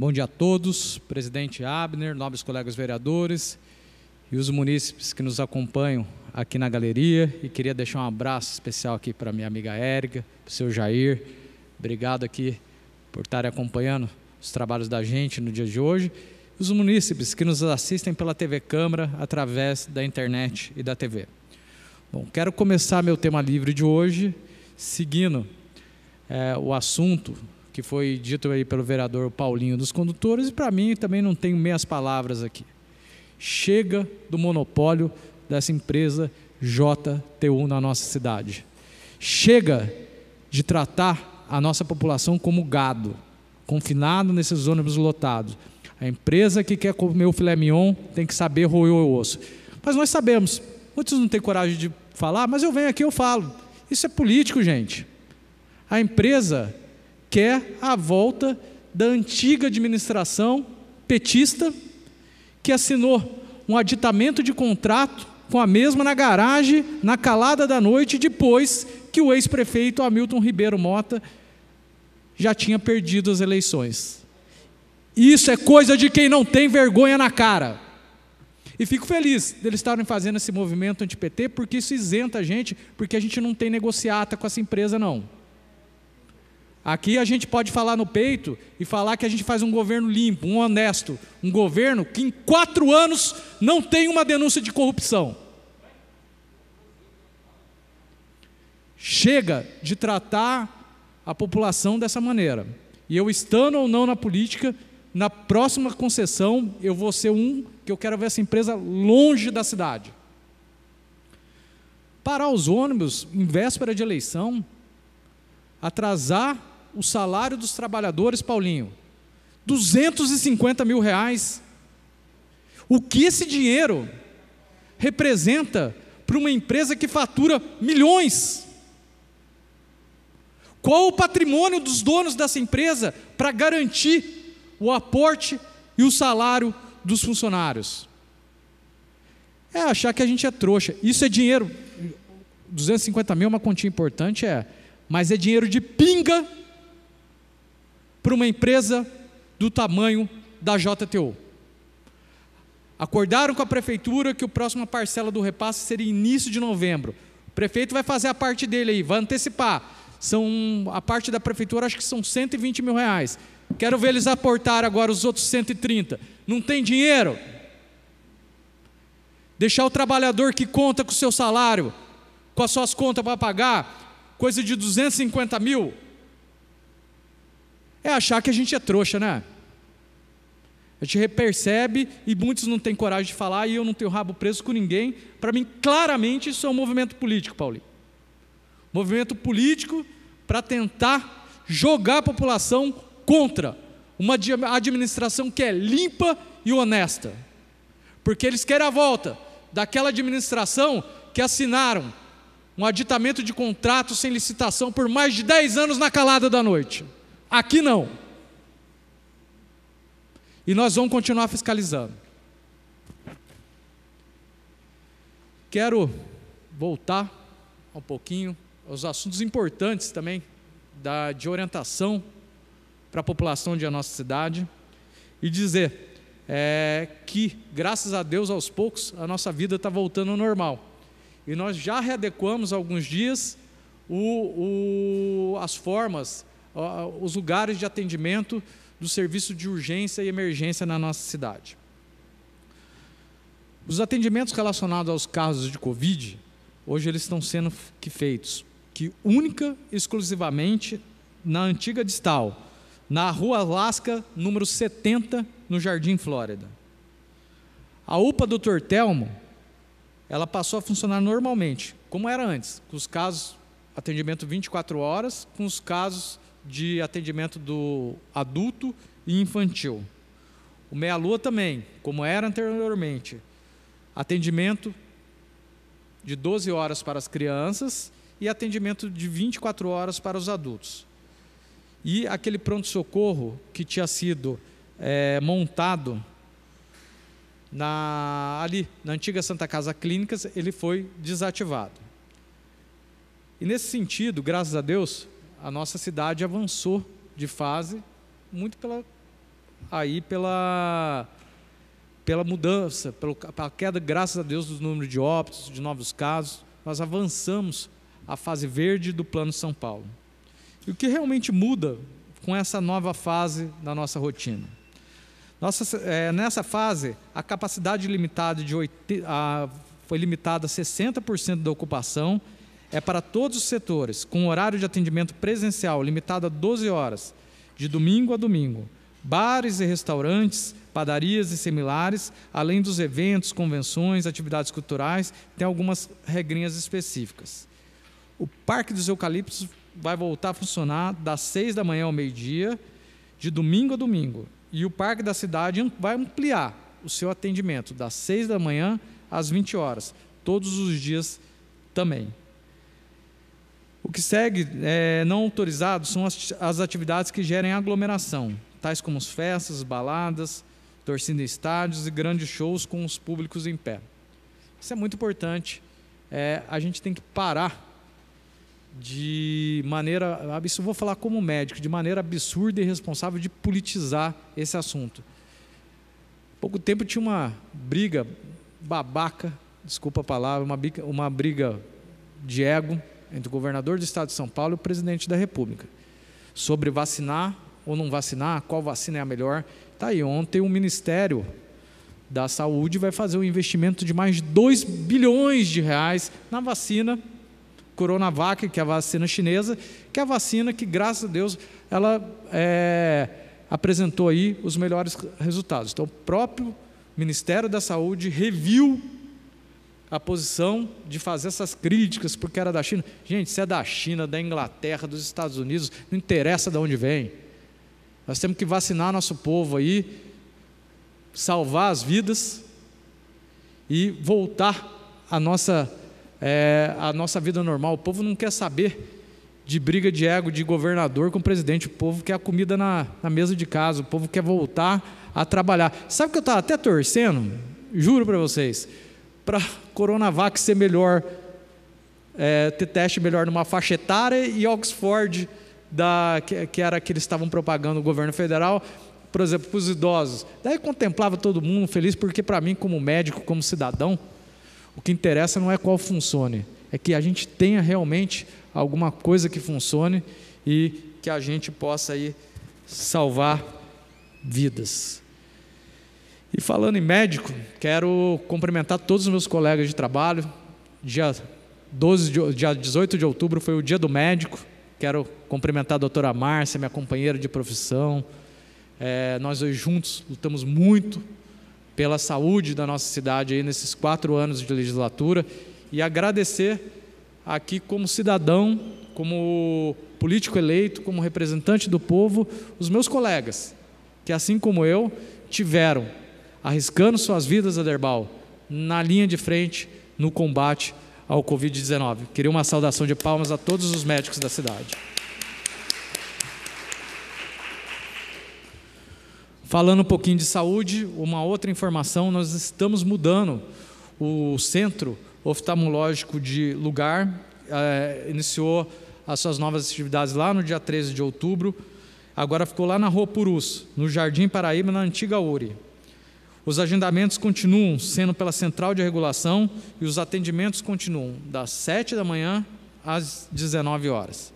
Bom dia a todos, presidente Abner, nobres colegas vereadores e os munícipes que nos acompanham aqui na galeria. E queria deixar um abraço especial aqui para minha amiga Érica, para o seu Jair. Obrigado aqui por estarem acompanhando os trabalhos da gente no dia de hoje. e Os munícipes que nos assistem pela TV Câmara, através da internet e da TV. Bom, quero começar meu tema livre de hoje, seguindo é, o assunto que foi dito aí pelo vereador Paulinho dos Condutores, e para mim também não tenho meias palavras aqui. Chega do monopólio dessa empresa JTU na nossa cidade. Chega de tratar a nossa população como gado, confinado nesses ônibus lotados. A empresa que quer comer o filé mignon tem que saber roer o osso. Mas nós sabemos, muitos não têm coragem de falar, mas eu venho aqui e eu falo. Isso é político, gente. A empresa quer a volta da antiga administração petista, que assinou um aditamento de contrato com a mesma na garagem, na calada da noite, depois que o ex-prefeito Hamilton Ribeiro Mota já tinha perdido as eleições. Isso é coisa de quem não tem vergonha na cara. E fico feliz deles estarem fazendo esse movimento anti-PT, porque isso isenta a gente, porque a gente não tem negociata com essa empresa, não. Aqui a gente pode falar no peito e falar que a gente faz um governo limpo, um honesto, um governo que em quatro anos não tem uma denúncia de corrupção. Chega de tratar a população dessa maneira. E eu estando ou não na política, na próxima concessão eu vou ser um que eu quero ver essa empresa longe da cidade. Parar os ônibus em véspera de eleição, atrasar o salário dos trabalhadores, Paulinho? 250 mil reais. O que esse dinheiro representa para uma empresa que fatura milhões? Qual o patrimônio dos donos dessa empresa para garantir o aporte e o salário dos funcionários? É achar que a gente é trouxa. Isso é dinheiro. 250 mil é uma quantia importante, é. Mas é dinheiro de pinga para uma empresa do tamanho da JTO. Acordaram com a prefeitura que a próxima parcela do repasse seria início de novembro. O prefeito vai fazer a parte dele aí, vai antecipar. São a parte da prefeitura, acho que são 120 mil reais. Quero ver eles aportar agora os outros 130. Não tem dinheiro? Deixar o trabalhador que conta com o seu salário, com as suas contas para pagar, coisa de 250 mil, é achar que a gente é trouxa, né? A gente percebe e muitos não têm coragem de falar e eu não tenho rabo preso com ninguém. Para mim, claramente, isso é um movimento político, Paulinho. Movimento político para tentar jogar a população contra uma administração que é limpa e honesta. Porque eles querem a volta daquela administração que assinaram um aditamento de contrato sem licitação por mais de 10 anos na calada da noite. Aqui não. E nós vamos continuar fiscalizando. Quero voltar um pouquinho aos assuntos importantes também da, de orientação para a população de a nossa cidade e dizer é, que, graças a Deus, aos poucos, a nossa vida está voltando ao normal. E nós já readequamos alguns dias o, o, as formas os lugares de atendimento do serviço de urgência e emergência na nossa cidade. Os atendimentos relacionados aos casos de Covid, hoje eles estão sendo que feitos, que única exclusivamente na antiga distal, na Rua Lasca, número 70, no Jardim Flórida. A UPA Dr. Telmo, ela passou a funcionar normalmente, como era antes, com os casos atendimento 24 horas, com os casos de atendimento do adulto e infantil. O meia-lua também, como era anteriormente, atendimento de 12 horas para as crianças e atendimento de 24 horas para os adultos. E aquele pronto-socorro que tinha sido é, montado na, ali, na antiga Santa Casa Clínicas, ele foi desativado. E nesse sentido, graças a Deus, a nossa cidade avançou de fase muito pela aí pela pela mudança, pelo, pela queda, graças a Deus, dos números de óbitos, de novos casos, nós avançamos a fase verde do Plano São Paulo. E o que realmente muda com essa nova fase da nossa rotina? Nossa, é, nessa fase, a capacidade limitada de 8, a, foi limitada a 60% da ocupação é para todos os setores, com horário de atendimento presencial limitado a 12 horas, de domingo a domingo. Bares e restaurantes, padarias e similares, além dos eventos, convenções, atividades culturais, tem algumas regrinhas específicas. O Parque dos Eucaliptos vai voltar a funcionar das 6 da manhã ao meio-dia, de domingo a domingo. E o Parque da Cidade vai ampliar o seu atendimento das 6 da manhã às 20 horas, todos os dias também. O que segue é, não autorizado são as, as atividades que gerem aglomeração, tais como as festas, baladas, torcida em estádios e grandes shows com os públicos em pé. Isso é muito importante. É, a gente tem que parar de maneira, isso vou falar como médico, de maneira absurda e irresponsável de politizar esse assunto. Pouco tempo tinha uma briga babaca, desculpa a palavra, uma, uma briga de ego entre o governador do estado de São Paulo e o presidente da República sobre vacinar ou não vacinar, qual vacina é a melhor. está aí, ontem o Ministério da Saúde vai fazer um investimento de mais de 2 bilhões de reais na vacina Coronavac, que é a vacina chinesa, que é a vacina que, graças a Deus, ela é, apresentou aí os melhores resultados. Então, o próprio Ministério da Saúde reviu a posição de fazer essas críticas porque era da China. Gente, se é da China, da Inglaterra, dos Estados Unidos, não interessa de onde vem. Nós temos que vacinar nosso povo aí, salvar as vidas e voltar à nossa, é, à nossa vida normal. O povo não quer saber de briga de ego de governador com o presidente. O povo quer a comida na, na mesa de casa, o povo quer voltar a trabalhar. Sabe o que eu estava até torcendo? Juro para vocês para Coronavac ser melhor, é, ter teste melhor numa faixa etária e Oxford, da, que, que era que eles estavam propagando o governo federal, por exemplo, para os idosos. Daí contemplava todo mundo feliz, porque para mim, como médico, como cidadão, o que interessa não é qual funcione, é que a gente tenha realmente alguma coisa que funcione e que a gente possa aí salvar vidas. E falando em médico, quero cumprimentar todos os meus colegas de trabalho. Dia, 12 de, dia 18 de outubro foi o dia do médico. Quero cumprimentar a doutora Márcia, minha companheira de profissão. É, nós dois juntos lutamos muito pela saúde da nossa cidade aí nesses quatro anos de legislatura e agradecer aqui como cidadão, como político eleito, como representante do povo, os meus colegas, que assim como eu tiveram arriscando suas vidas, Aderbal, na linha de frente no combate ao Covid-19. Queria uma saudação de palmas a todos os médicos da cidade. Falando um pouquinho de saúde, uma outra informação: nós estamos mudando o centro oftalmológico de lugar. É, iniciou as suas novas atividades lá no dia 13 de outubro. Agora ficou lá na Rua Purus, no Jardim Paraíba, na antiga URI. Os agendamentos continuam sendo pela central de regulação e os atendimentos continuam das 7 da manhã às 19 horas.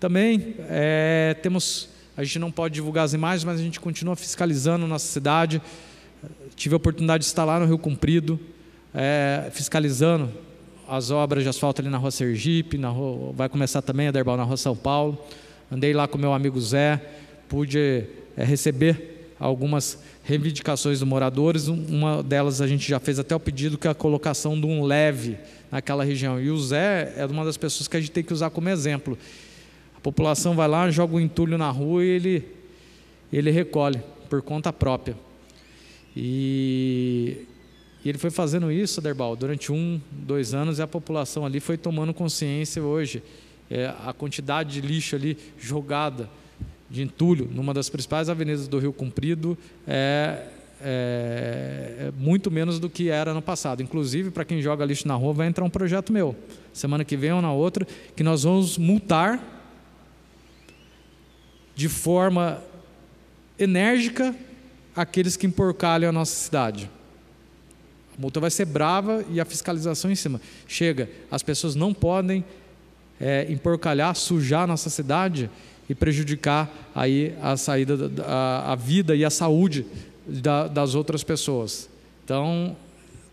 Também é, temos, a gente não pode divulgar as imagens, mas a gente continua fiscalizando nossa cidade. Tive a oportunidade de estar lá no Rio Comprido, é, fiscalizando as obras de asfalto ali na Rua Sergipe, na rua, vai começar também a Derbal na Rua São Paulo. Andei lá com meu amigo Zé, pude é, receber algumas reivindicações dos moradores. Uma delas a gente já fez até o pedido que é a colocação de um leve naquela região. E o Zé é uma das pessoas que a gente tem que usar como exemplo. A população vai lá, joga o um entulho na rua e ele, ele recolhe por conta própria. E, e ele foi fazendo isso, Derbal, durante um, dois anos, e a população ali foi tomando consciência hoje. É, a quantidade de lixo ali jogada de entulho, numa das principais avenidas do Rio Comprido, é, é, é muito menos do que era no passado. Inclusive, para quem joga lixo na rua, vai entrar um projeto meu, semana que vem ou na outra, que nós vamos multar de forma enérgica aqueles que emporcalham a nossa cidade. A multa vai ser brava e a fiscalização em cima. Chega, as pessoas não podem é, emporcalhar, sujar a nossa cidade e prejudicar aí a saída, a, a vida e a saúde da, das outras pessoas. Então,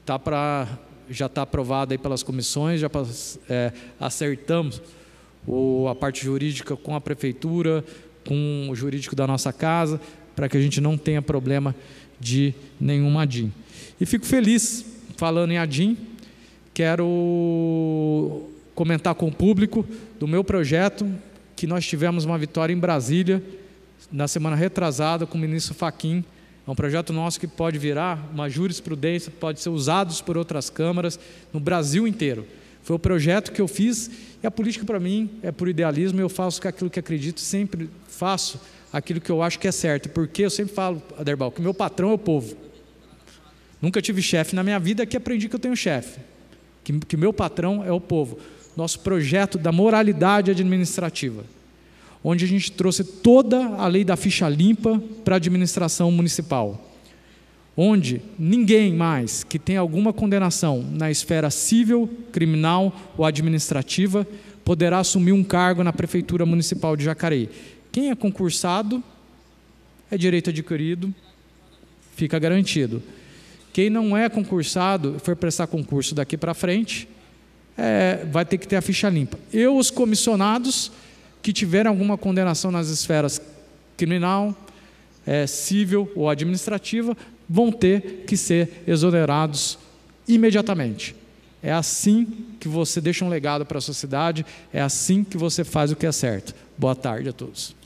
tá para já está aprovado aí pelas comissões, já é, acertamos o, a parte jurídica com a prefeitura, com o jurídico da nossa casa, para que a gente não tenha problema de nenhuma ADIM. E fico feliz falando em ADIM, quero comentar com o público do meu projeto, que nós tivemos uma vitória em Brasília, na semana retrasada, com o ministro Faquim. É um projeto nosso que pode virar uma jurisprudência, pode ser usado por outras câmaras no Brasil inteiro. Foi o projeto que eu fiz e a política para mim é por idealismo, eu faço aquilo que acredito, sempre faço aquilo que eu acho que é certo. Porque eu sempre falo, Aderbal, que meu patrão é o povo. Nunca tive chefe na minha vida que aprendi que eu tenho chefe. Que, que meu patrão é o povo nosso projeto da moralidade administrativa, onde a gente trouxe toda a lei da ficha limpa para a administração municipal, onde ninguém mais que tem alguma condenação na esfera civil, criminal ou administrativa poderá assumir um cargo na prefeitura municipal de Jacareí. Quem é concursado é direito adquirido, fica garantido. Quem não é concursado, for prestar concurso daqui para frente, é, vai ter que ter a ficha limpa. E os comissionados que tiveram alguma condenação nas esferas criminal, é, civil ou administrativa vão ter que ser exonerados imediatamente. É assim que você deixa um legado para a sociedade, é assim que você faz o que é certo. Boa tarde a todos.